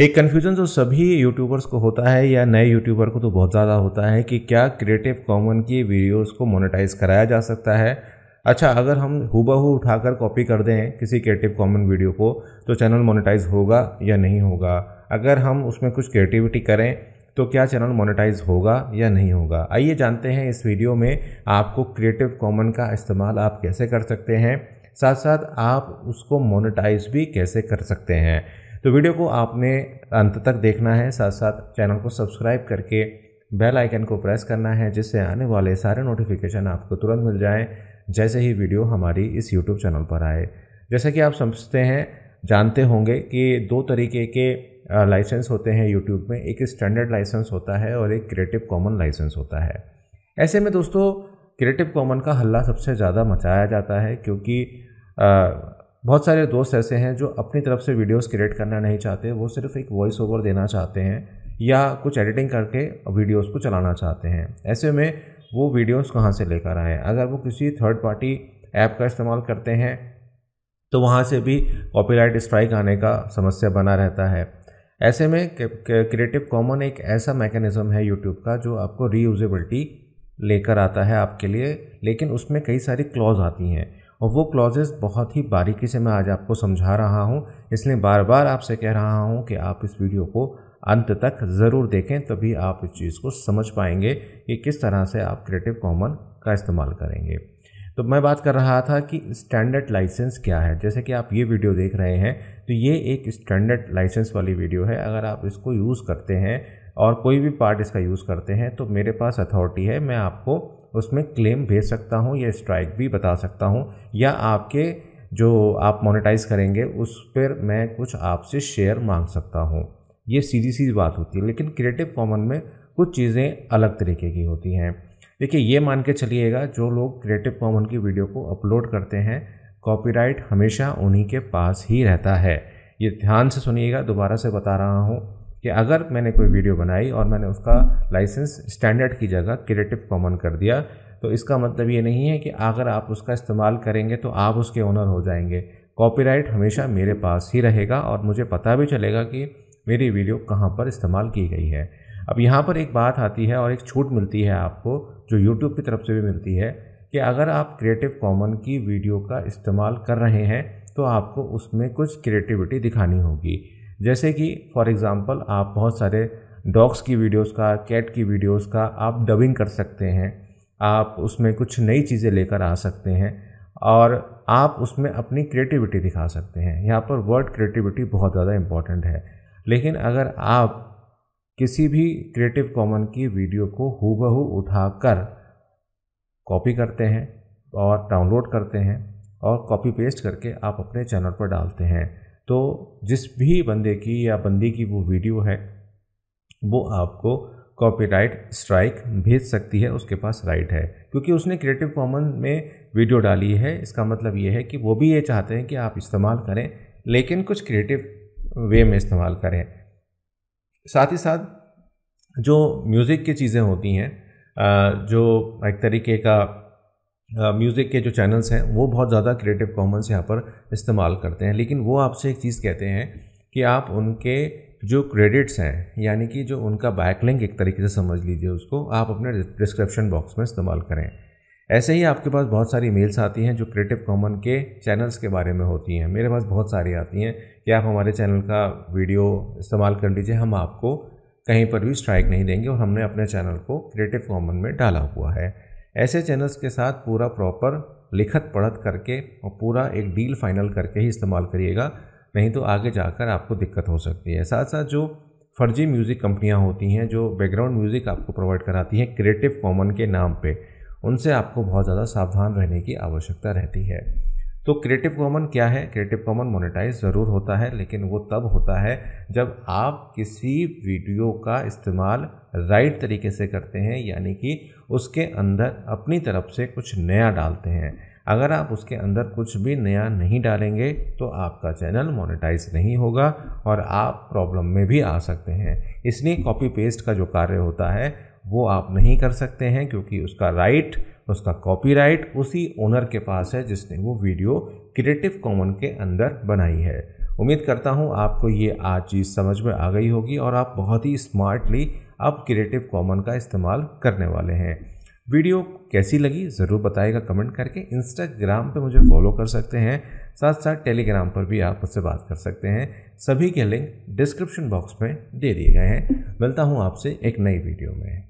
एक कन्फ्यूजन जो सभी यूट्यूबर्स को होता है या नए यूट्यूबर को तो बहुत ज़्यादा होता है कि क्या क्रिएटिव कॉमन की वीडियोस को मोनेटाइज कराया जा सकता है अच्छा अगर हम हुबहू उठाकर कॉपी कर दें किसी क्रिएटिव कॉमन वीडियो को तो चैनल मोनेटाइज होगा या नहीं होगा अगर हम उसमें कुछ क्रिएटिविटी करें तो क्या चैनल मोनेटाइज होगा या नहीं होगा आइए जानते हैं इस वीडियो में आपको क्रिएटिव कॉमन का इस्तेमाल आप कैसे कर सकते हैं साथ साथ आप उसको मोनेटाइज भी कैसे कर सकते हैं तो वीडियो को आपने अंत तक देखना है साथ साथ चैनल को सब्सक्राइब करके बेल आइकन को प्रेस करना है जिससे आने वाले सारे नोटिफिकेशन आपको तुरंत मिल जाएं जैसे ही वीडियो हमारी इस यूट्यूब चैनल पर आए जैसा कि आप समझते हैं जानते होंगे कि दो तरीके के लाइसेंस होते हैं यूट्यूब में एक स्टैंडर्ड लाइसेंस होता है और एक क्रिएटिव कॉमन लाइसेंस होता है ऐसे में दोस्तों क्रिएटिव कॉमन का हल्ला सबसे ज़्यादा मचाया जाता है क्योंकि बहुत सारे दोस्त ऐसे हैं जो अपनी तरफ से वीडियोस क्रिएट करना नहीं चाहते वो सिर्फ एक वॉइस ओवर देना चाहते हैं या कुछ एडिटिंग करके वीडियोस को चलाना चाहते हैं ऐसे में वो वीडियोस कहाँ से लेकर आए अगर वो किसी थर्ड पार्टी ऐप का इस्तेमाल करते हैं तो वहाँ से भी कॉपीराइट स्ट्राइक आने का समस्या बना रहता है ऐसे में क्रिएटिव कॉमन एक ऐसा मैकेनिज़्म है यूट्यूब का जो आपको रीयूजबिलिटी लेकर आता है आपके लिए लेकिन उसमें कई सारी क्लॉज आती हैं और वो क्लॉजेज़ बहुत ही बारीकी से मैं आज आपको समझा रहा हूँ इसलिए बार बार आपसे कह रहा हूँ कि आप इस वीडियो को अंत तक ज़रूर देखें तभी आप इस चीज़ को समझ पाएंगे कि किस तरह से आप क्रिएटिव कॉमन का इस्तेमाल करेंगे तो मैं बात कर रहा था कि स्टैंडर्ड लाइसेंस क्या है जैसे कि आप ये वीडियो देख रहे हैं तो ये एक स्टैंडर्ड लाइसेंस वाली वीडियो है अगर आप इसको यूज़ करते हैं और कोई भी पार्ट इसका यूज़ करते हैं तो मेरे पास अथॉरिटी है मैं आपको उसमें क्लेम भेज सकता हूँ या स्ट्राइक भी बता सकता हूँ या आपके जो आप मोनेटाइज करेंगे उस पर मैं कुछ आपसे शेयर मांग सकता हूँ ये सीधी सीधी बात होती है लेकिन क्रिएटिव कॉमन में कुछ चीज़ें अलग तरीके की होती हैं देखिए ये मान के चलिएगा जो लोग क्रिएटिव कॉमन की वीडियो को अपलोड करते हैं कॉपीराइट हमेशा उन्हीं के पास ही रहता है ये ध्यान से सुनिएगा दोबारा से बता रहा हूँ कि अगर मैंने कोई वीडियो बनाई और मैंने उसका लाइसेंस स्टैंडर्ड की जगह क्रिएटिव कॉमन कर दिया तो इसका मतलब ये नहीं है कि अगर आप उसका इस्तेमाल करेंगे तो आप उसके ओनर हो जाएंगे कॉपीराइट हमेशा मेरे पास ही रहेगा और मुझे पता भी चलेगा कि मेरी वीडियो कहाँ पर इस्तेमाल की गई है अब यहाँ पर एक बात आती है और एक छूट मिलती है आपको जो यूट्यूब की तरफ से भी मिलती है कि अगर आप क्रिएटिव कॉमन की वीडियो का इस्तेमाल कर रहे हैं तो आपको उसमें कुछ क्रिएटिविटी दिखानी होगी जैसे कि फॉर एग्ज़ाम्पल आप बहुत सारे डॉग्स की वीडियोस का कैट की वीडियोस का आप डबिंग कर सकते हैं आप उसमें कुछ नई चीज़ें लेकर आ सकते हैं और आप उसमें अपनी क्रिएटिविटी दिखा सकते हैं यहाँ पर वर्ड क्रिएटिविटी बहुत ज़्यादा इम्पॉर्टेंट है लेकिन अगर आप किसी भी क्रिएटिव कॉमन की वीडियो को हूबहू उठाकर कॉपी करते हैं और डाउनलोड करते हैं और कॉपी पेस्ट करके आप अपने चैनल पर डालते हैं तो जिस भी बंदे की या बंदी की वो वीडियो है वो आपको कॉपीराइट स्ट्राइक भेज सकती है उसके पास राइट है क्योंकि उसने क्रिएटिव कॉमन में वीडियो डाली है इसका मतलब ये है कि वो भी ये चाहते हैं कि आप इस्तेमाल करें लेकिन कुछ क्रिएटिव वे में इस्तेमाल करें साथ ही साथ जो म्यूज़िक की चीज़ें होती हैं जो एक तरीके का म्यूज़िक के जो चैनल्स हैं वो बहुत ज़्यादा क्रिएटिव कॉमन्स यहाँ पर इस्तेमाल करते हैं लेकिन वो आपसे एक चीज़ कहते हैं कि आप उनके जो क्रेडिट्स हैं यानी कि जो उनका बैकलिंक एक तरीके से समझ लीजिए उसको आप अपने डिस्क्रिप्शन बॉक्स में इस्तेमाल करें ऐसे ही आपके पास बहुत सारी मेल्स आती हैं जो क्रिएटिव कॉमन के चैनल्स के बारे में होती हैं मेरे पास बहुत सारी आती हैं कि आप हमारे चैनल का वीडियो इस्तेमाल कर लीजिए हम आपको कहीं पर भी स्ट्राइक नहीं देंगे और हमने अपने चैनल को क्रिएटिव कॉमन में डाला हुआ है ऐसे चैनल्स के साथ पूरा प्रॉपर लिखत पढ़त करके और पूरा एक डील फाइनल करके ही इस्तेमाल करिएगा नहीं तो आगे जाकर आपको दिक्कत हो सकती है साथ साथ जो फर्जी म्यूज़िक कंपनियां होती हैं जो बैकग्राउंड म्यूज़िक आपको प्रोवाइड कराती हैं क्रिएटिव कॉमन के नाम पे उनसे आपको बहुत ज़्यादा सावधान रहने की आवश्यकता रहती है तो क्रिएटिव कॉमन क्या है क्रिएटिव कॉमन मोनेटाइज ज़रूर होता है लेकिन वो तब होता है जब आप किसी वीडियो का इस्तेमाल राइट तरीके से करते हैं यानी कि उसके अंदर अपनी तरफ से कुछ नया डालते हैं अगर आप उसके अंदर कुछ भी नया नहीं डालेंगे तो आपका चैनल मोनेटाइज नहीं होगा और आप प्रॉब्लम में भी आ सकते हैं इसलिए कॉपी पेस्ट का जो कार्य होता है वो आप नहीं कर सकते हैं क्योंकि उसका राइट उसका कॉपीराइट उसी ओनर के पास है जिसने वो वीडियो क्रिएटिव कॉमन के अंदर बनाई है उम्मीद करता हूँ आपको ये आज चीज़ समझ में आ गई होगी और आप बहुत ही स्मार्टली अब क्रिएटिव कॉमन का इस्तेमाल करने वाले हैं वीडियो कैसी लगी ज़रूर बताएगा कमेंट करके इंस्टाग्राम पे मुझे फॉलो कर सकते हैं साथ साथ टेलीग्राम पर भी आप मुझसे बात कर सकते हैं सभी के लिंक डिस्क्रिप्शन बॉक्स में दे दिए गए हैं मिलता हूँ आपसे एक नई वीडियो में